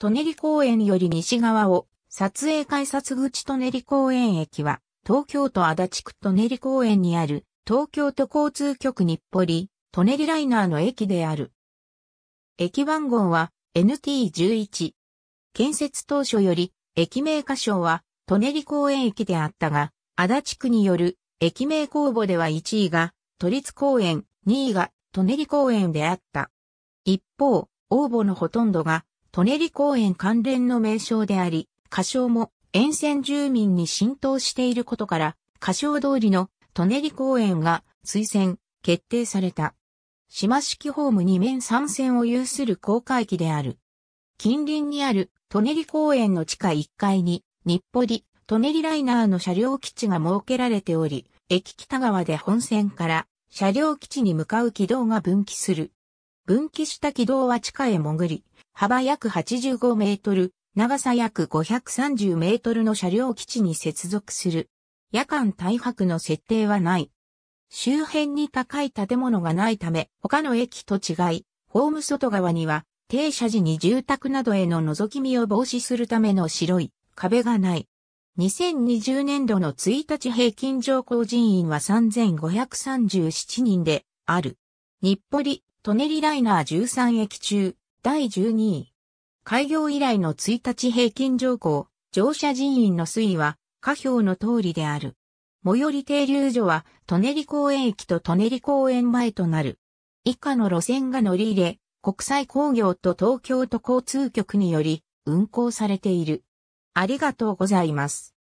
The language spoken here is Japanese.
舎人公園より西側を、撮影改札口舎人公園駅は、東京都足立区舎人公園にある、東京都交通局日暮里、舎人ライナーの駅である。駅番号は NT11。建設当初より、駅名箇所は、舎人公園駅であったが、足立区による、駅名公募では1位が、都立公園、2位が、舎人公園であった。一方、応募のほとんどが、舎人公園関連の名称であり、仮称も沿線住民に浸透していることから、仮称通りの舎人公園が推薦、決定された。島式ホーム2面3線を有する公開機である。近隣にある舎人公園の地下1階に、日暮里、舎人ライナーの車両基地が設けられており、駅北側で本線から車両基地に向かう軌道が分岐する。分岐した軌道は地下へ潜り、幅約85メートル、長さ約530メートルの車両基地に接続する。夜間大白の設定はない。周辺に高い建物がないため、他の駅と違い、ホーム外側には、停車時に住宅などへの覗き見を防止するための白い壁がない。2020年度の1日平均乗降人員は3537人である。日暮里、舎人ライナー13駅中、第12位。開業以来の1日平均乗降、乗車人員の推移は、下表の通りである。最寄り停留所は、舎人公園駅と舎人公園前となる。以下の路線が乗り入れ、国際工業と東京都交通局により、運行されている。ありがとうございます。